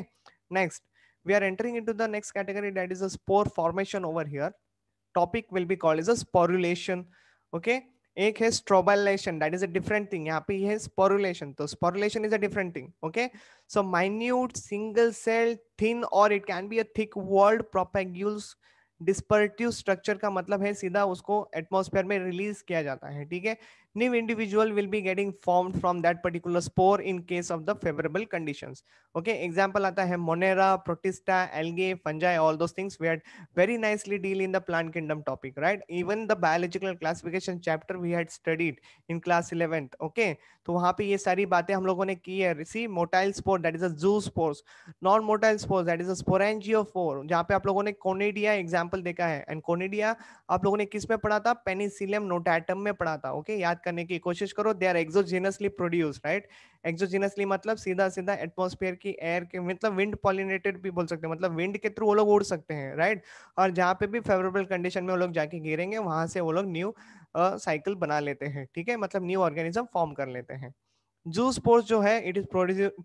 next we are entering into the next category that is a spore formation over here topic will be called as a sporulation okay एक है strobilation that is a different thing यहाँ पे है sporulation तो sporulation is a different thing okay so minute single cell thin और it can be a thick walled propagules dispersive structure का मतलब है सीधा उसको एटमोस्फेयर में रिलीज किया जाता है ठीक है new individual will be getting formed from that particular spore in case of the favorable conditions okay example aata hai monera protista algae fungi all those things we had very nicely deal in the plant kingdom topic right even the biological classification chapter we had studied in class 11th okay to wahan pe ye sari baatein hum लोगों ne ki hai C motile spore that is a zoospores non motile spores that is a sporangiophore jahan pe aap आप ne conidia example dekha hai and conidia aap आप ne kis किस padha tha penicillium notatum mein padha tha okay? yaad करने की कोशिश करो they are exogenously produce right exogenously मतलब सीधा सीधा एटमोसफेयर की एयर के मतलब विंड पॉलिनेटेड भी बोल सकते हैं मतलब विंड के थ्रू वो लोग उड़ सकते हैं राइट और जहाँ पे भी फेवरेबल कंडीशन में वो लोग जाके गिरेंगे वहां से वो लोग न्यू साइकिल बना लेते हैं ठीक है मतलब न्यू ऑर्गेनिज्म फॉर्म कर लेते हैं जू स्पोर्स जो है it is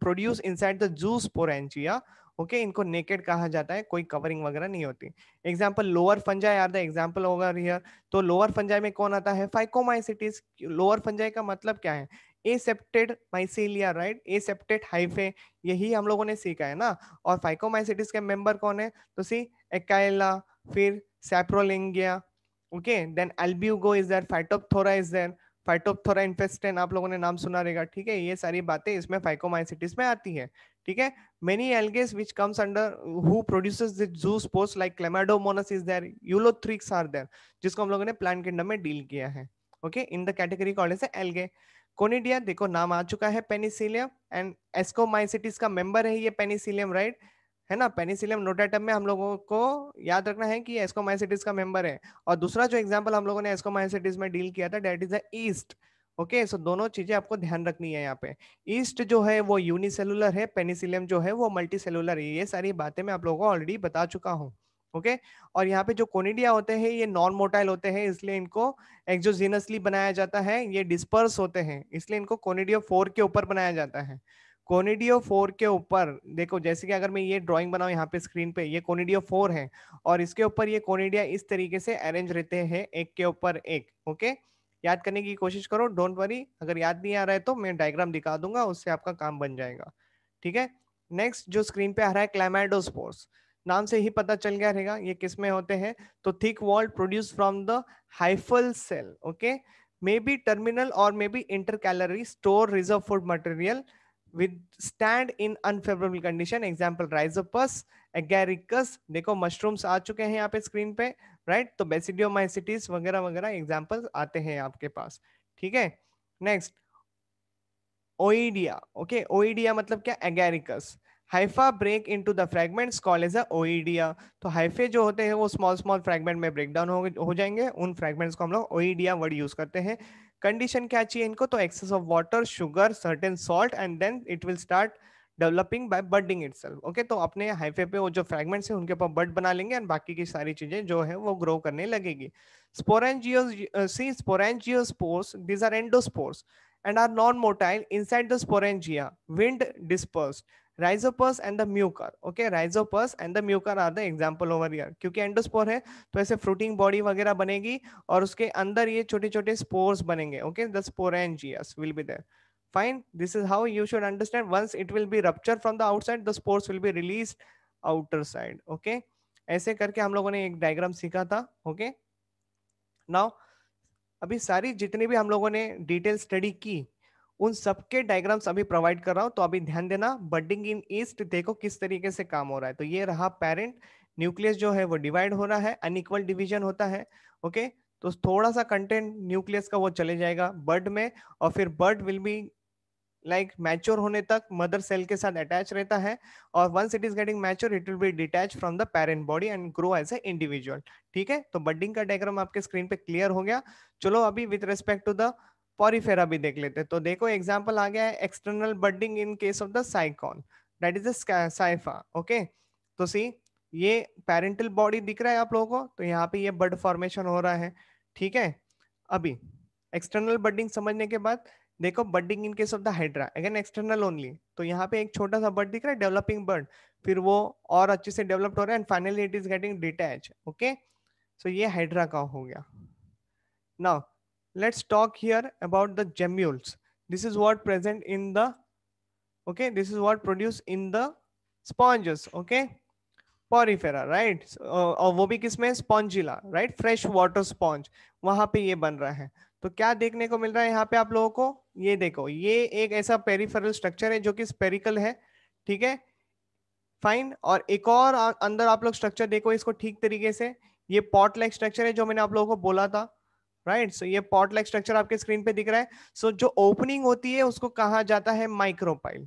produce inside the zoosporangia okay इनको नेकेड कहा जाता है कोई कवरिंग वगैरह नहीं होती example lower fungi are the example over here तो लोअर फंजाई में कौन आता है फाइकोमाइसिटीज लोअर फंजाई का मतलब क्या है aseptate mycelia right aseptate hyphae यही हम लोगों ने सीखा है ना और फाइकोमाइसिटीज के मेंबर कौन है तो सी एकाइला फिर Saprolegnia okay then Albugo is there Phytophthora is there Phytophthora infestans आप लोगों ने नाम सुना रहेगा ठीक है ये सारी बातें इसमें फाइकोमाइसिटिस में आती है ठीक है many algae which comes under who produces the zoospores like Chlamydomonas is there Ulothrix are there जिसको हम लोगों ने प्लांट किंगडम में डील किया है okay in the category called as algae conidia देखो नाम आ चुका है पेनिसिलियम एंड एस्कोमाइसिटिस का मेंबर है ये पेनिसिलियम राइट right? है ना पेनिसिलियम नोटाटम में हम लोगों को याद रखना है कि एस्कोमाइसिटिस का मेंबर है और दूसरा जो एग्जांपल हम लोगों ने एस्कोमाइसिटिस में डील किया था that is the yeast okay so दोनों चीजें आपको ध्यान रखनी है यहाँ पे ईस्ट जो है वो यूनिसेलुलर है पेनिसिलियम जो है वो मल्टी सेलुलर है ये सारी बातें मैं आप लोगों को ऑलरेडी बता चुका हूँ ओके okay? और यहाँ पे जो कोनिडिया होते हैं ये नॉन मोटाइल होते हैं इसलिए इनको एक्जोजीनसली बनाया जाता है ये डिस्पर्स होते हैं इसलिए इनको कोनिडिया फोर के ऊपर बनाया जाता है कोनिडियो फोर के ऊपर देखो जैसे कि अगर मैं ये ड्राइंग बनाऊँ यहाँ पे स्क्रीन पे ये कोनिडियो फोर है और इसके ऊपर ये कोनिडिया इस तरीके से अरेंज रहते हैं एक के ऊपर एक ओके याद करने की कोशिश करो डोंट वरी अगर याद नहीं आ रहा है तो मैं डायग्राम दिखा दूंगा उससे आपका काम बन जाएगा ठीक है नेक्स्ट जो स्क्रीन पे आ रहा है क्लाइमेडोस्पोर्स नाम से ही पता चल गया रहेगा ये किस में होते हैं तो thick wall produce from the hyphal cell okay may be terminal और may be intercalary store reserve food material withstand in unfavorable condition example rhizopus agaricus देखो mushrooms आ चुके हैं यहाँ पे screen पे right तो basidiomycetes वगैरह वगैरह examples आते हैं आपके पास ठीक है next ओइडिया ओके ओइडिया मतलब क्या Agaricus hypha break into the fragment call is oidia तो हाइफे जो होते हैं वो स्मॉल स्मॉल फ्रेगमेंट में ब्रेक डाउन हो, हो जाएंगे उन फ्रेगमेंट्स को हम लोग ओइडिया वर्ड यूज करते हैं कंडीशन क्या चाहिए इनको तो excess of water sugar certain salt and then it will start developing by budding it okay तो अपने हाइफे पे वो जो फ्रेगमेंट्स हैं उनके ऊपर बर्ड बना लेंगे एंड बाकी की सारी चीजें जो है वो ग्रो करने लगेगी sporangio see sporangiospores these are endospores and are non-motile inside the sporangia wind dispersed. Rhizopus and the Mucor okay Rhizopus and the Mucor are the example over here क्योंकि एंडोस्पोर है तो ऐसे fruiting body वगैरह बनेगी और उसके अंदर ये छोटे छोटे स्पोर्स बनेंगे okay the sporangium will be there fine this is how you should understand once it will be ruptured from the outside the spores will be release outer side okay ऐसे करके हम लोगों ने एक डायग्राम सीखा था okay okay? Now अभी सारी जितनी भी हम लोगों ने डिटेल स्टडी की उन सबके डायग्राम्स अभी प्रोवाइड कर रहा हूँ तो अभी ध्यान देना बडिंग इन ईस्ट देखो किस तरीके से काम हो रहा है तो ये रहा पेरेंट न्यूक्लियस जो है वो डिवाइड हो रहा है अनइक्वल डिविजन होता है ओके तो थोड़ा सा कंटेंट न्यूक्लियस का वो चले जाएगा बर्ड में और फिर bud will be like mature होने तक मदर सेल के साथ अटैच रहता है और once it is getting mature it will be detach from the parent body and grow as a individual ठीक है तो बर्डिंग का डायग्राम आपके स्क्रीन पे क्लियर हो गया चलो अभी with respect to the Porifera भी देख लेते हैं तो देखो एग्जाम्पल आ गया है external budding in case of the Sycon that is Scypha okay तो सी ये पेरेंटल बॉडी दिख रहा है आप लोगों को तो यहाँ पे ये बर्ड फॉर्मेशन हो रहा है ठीक है अभी एक्सटर्नल बर्डिंग समझने के बाद देखो budding in case of the Hydra again external only तो यहाँ पे एक छोटा सा बर्ड दिख रहा है डेवलपिंग बर्ड फिर वो और अच्छे से डेवलप्ड हो रहा है and finally it is getting detach okay so ये हाइड्रा का हो गया now let's talk here about the gemmules. This is what present in the, okay, this is what produced in the sponges, okay. Porifera, right? So, uh, और वो भी किसमें Spongilla right fresh water sponge वहां पे ये बन रहा है तो क्या देखने को मिल रहा है यहाँ पे आप लोगों को ये देखो ये एक ऐसा पेरिफेरल स्ट्रक्चर है जो कि स्पेरिकल है ठीक है फाइन और एक और अंदर आप लोग स्ट्रक्चर देखो इसको ठीक तरीके से ये पॉट लाइक स्ट्रक्चर है जो मैंने आप लोगों को बोला था राइट right? सो so, ये पॉट लाइक स्ट्रक्चर आपके स्क्रीन पे दिख रहा है सो so, जो ओपनिंग होती है उसको कहा जाता है माइक्रोपाइल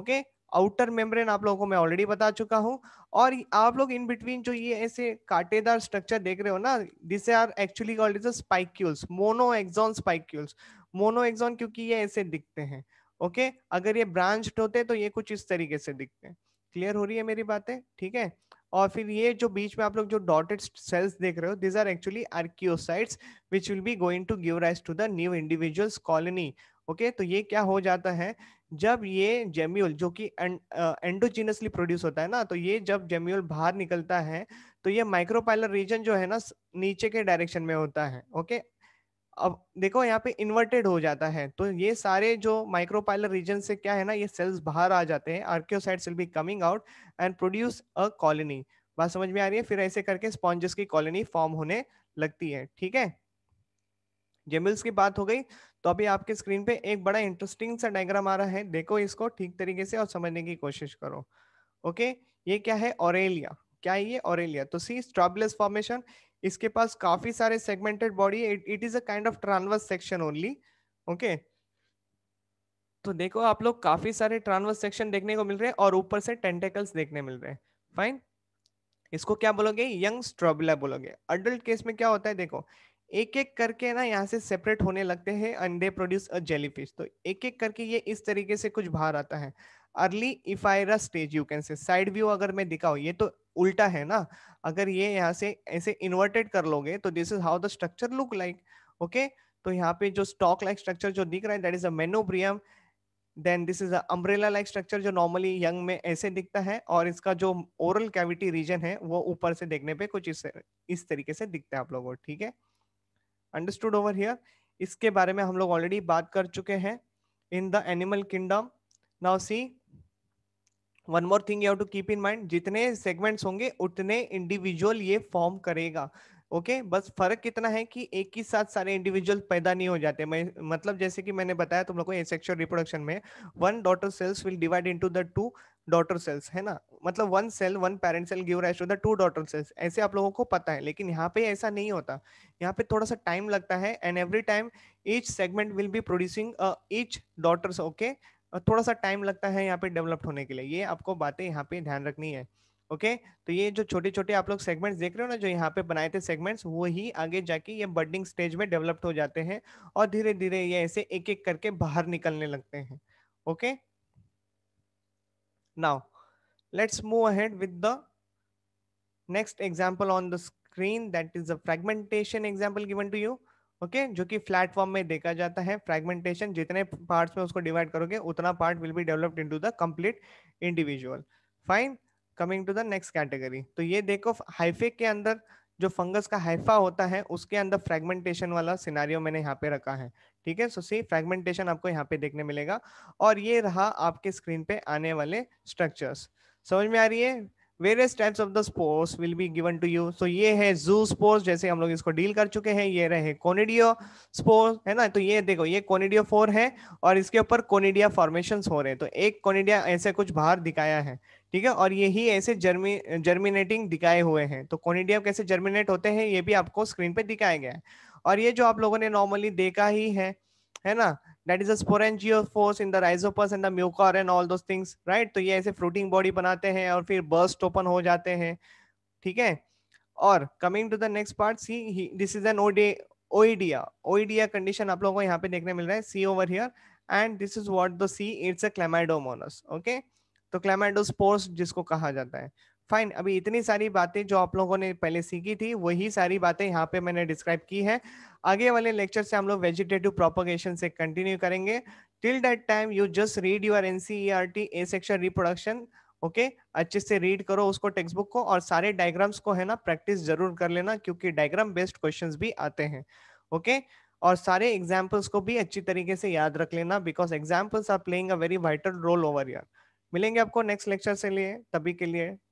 ओके आउटर मेम्ब्रेन आप लोगों को मैं ऑलरेडी बता चुका हूँ और आप लोग इन बिटवीन जो ये ऐसे काटेदार स्ट्रक्चर देख रहे हो ना this are actually called is spicules monaxon spicules monaxon क्योंकि ये ऐसे दिखते हैं ओके okay? अगर ये ब्रांच होते तो ये कुछ इस तरीके से दिखते हैं क्लियर हो रही है मेरी बातें ठीक है थीके? और फिर ये जो बीच में आप लोग जो डॉटेड सेल्स देख रहे हो these are actually archaeocytes which will be going to give rise to the new individuals colony okay तो ये क्या हो जाता है जब ये जेम्यूल जो कि एंडोजीनसली प्रोड्यूस होता है ना तो ये जब जेम्यूल बाहर निकलता है तो ये माइक्रोपाइलर रीजन जो है ना नीचे के डायरेक्शन में होता है ओके अब देखो यहाँ पे इन्वर्टेड हो जाता है तो ये सारे जो माइक्रोपाइलर रीजन से क्या है ना ये सेल्स बाहर आ जाते हैं archaeocytes will be coming out and produce a colony बात समझ में आ रही है फिर ऐसे करके स्पॉन्जेस की कॉलोनी फॉर्म होने लगती है ठीक है जेमिल्स की बात हो गई तो अभी आपके स्क्रीन पे एक बड़ा इंटरेस्टिंग सा डायग्राम आ रहा है देखो इसको ठीक तरीके से और समझने की कोशिश करो ओके ये क्या है ओरेलिया क्या है ये ओरेलिया तो सी स्ट्रॉबलेस फॉर्मेशन इसके पास काफी सारे segmented body it is a kind of transverse section only okay तो देखो आप लोग काफी सारे ट्रांसवर्स सेक्शन देखने को मिल रहे हैं और ऊपर से टेंटेकल्स देखने मिल रहे हैं फाइन इसको क्या बोलोगे यंग स्ट्रबुला बोलोगे अडल्ट केस में क्या होता है देखो एक एक करके ना यहाँ से सेपरेट होने लगते हैं and they produce a jellyfish तो एक एक करके ये इस तरीके से कुछ बाहर आता है early ephyra stage you can say side view अगर मैं दिखाऊँ ये तो उल्टा है ना अगर ये यहाँ से ऐसे इन्वर्टेड कर लोगे तो this is how the structure look like okay तो यहाँ पे जो स्टॉक लाइक स्ट्रक्चर जो दिख रहा है that is a manubrium then this is umbrella like structure जो नॉर्मली यंग में ऐसे दिखता है और इसका जो ओरल कैविटी रीजन है वो ऊपर से देखने पे कुछ इस इस तरीके से दिखता है आप लोगों को ठीक है अंडरस्टूड ओवर हियर इसके बारे में हम लोग ऑलरेडी बात कर चुके हैं in the animal kingdom now see one more thing you have to keep in mind जितने सेगमेंट्स होंगे उतने इंडिविजुअल ये फॉर्म करेगा ओके okay? बस फर्क कितना है कि एक ही साथ सारे इंडिविजुअल पैदा नहीं हो जाते मैं मतलब जैसे कि मैंने बताया तुम लोग को सेक्सुअल रिप्रोडक्शन में one daughter cells will divide into the two daughter cells है ना मतलब one cell one parent cell give rise to the two daughter cells ऐसे आप लोगों को पता है लेकिन यहाँ पे ऐसा नहीं होता यहाँ पे थोड़ा सा टाइम लगता है and every time each segment will be producing each daughters okay थोड़ा सा टाइम लगता है यहाँ पे डेवलप्ड होने के लिए ये आपको बातें यहाँ पे ध्यान रखनी है ओके तो ये जो छोटे छोटे आप लोग सेगमेंट्स देख रहे हो ना जो यहाँ पे बनाए थे सेगमेंट्स वो ही आगे जाके ये बर्डिंग स्टेज में डेवलप्ड हो जाते हैं और धीरे धीरे ये ऐसे एक एक करके बाहर निकलने लगते हैं okay now let's move ahead with the next example on the screen that is a fragmentation example given to you okay जो कि फ्लैट फॉर्म में देखा जाता है फ्रेगमेंटेशन जितने पार्ट्स में उसको डिवाइड करोगे उतना part will be developed into the complete individual fine coming to the next category तो ये देखो हाइफे के अंदर जो फंगस का हाइफा होता है उसके अंदर फ्रेगमेंटेशन वाला सिनारियो मैंने यहाँ पे रखा है ठीक है सो सी फ्रेगमेंटेशन आपको यहाँ पे देखने मिलेगा और ये रहा आपके स्क्रीन पे आने वाले स्ट्रक्चर्स समझ में आ रही है various types of the spores will be given to you so ये है जू स्पोर्ट्स जैसे हम लोग इसको डील कर चुके हैं ये रहे कोनेडियो स्पोर्स है ना तो ये देखो ये कोनेडियो फोर है और इसके ऊपर कोनेडिया फॉर्मेशन हो रहे हैं तो एक कोनेडिया ऐसे कुछ बाहर दिखाया है ठीक है और यही ऐसे जर्मी जर्मिनेटिंग दिखाए हुए हैं तो कोनेडिया कैसे जर्मिनेट होते हैं ये भी आपको स्क्रीन पे दिखाया गया है और ये जो आप लोगों ने नॉर्मली देखा ही है है ना that is sporangiophores in the Rhizopus and the Mucor and all those things right तो ये ऐसे फ्रूटिंग बॉडी बनाते हैं और फिर बर्स्ट ओपन हो जाते हैं ठीक है और coming to the next part see this is an ओडे ओइडिया ओइडिया कंडीशन आप लोगों को यहाँ पे देखने मिल रहा है see over here and this is what the see it's a Chlamydomonas okay तो क्लेमाइडोस्पोर्स जिसको कहा जाता है फाइन अभी इतनी सारी बातें जो आप लोगों ने पहले सीखी थी वही सारी बातें यहाँ पे मैंने डिस्क्राइब की है आगे वाले लेक्चर से हम लोग वेजिटेटिव प्रोपोगेशन से कंटिन्यू करेंगे till that time you just read your N C E R T a section reproduction okay अच्छे से रीड करो उसको टेक्स्ट बुक को और सारे डायग्राम्स को है ना प्रैक्टिस जरूर कर लेना क्योंकि डायग्राम बेस्ड क्वेश्चन भी आते हैं ओके okay? और सारे एग्जाम्पल्स को भी अच्छी तरीके से याद रख लेना because examples are playing a very vital role over यार मिलेंगे आपको नेक्स्ट लेक्चर से लिए तभी के लिए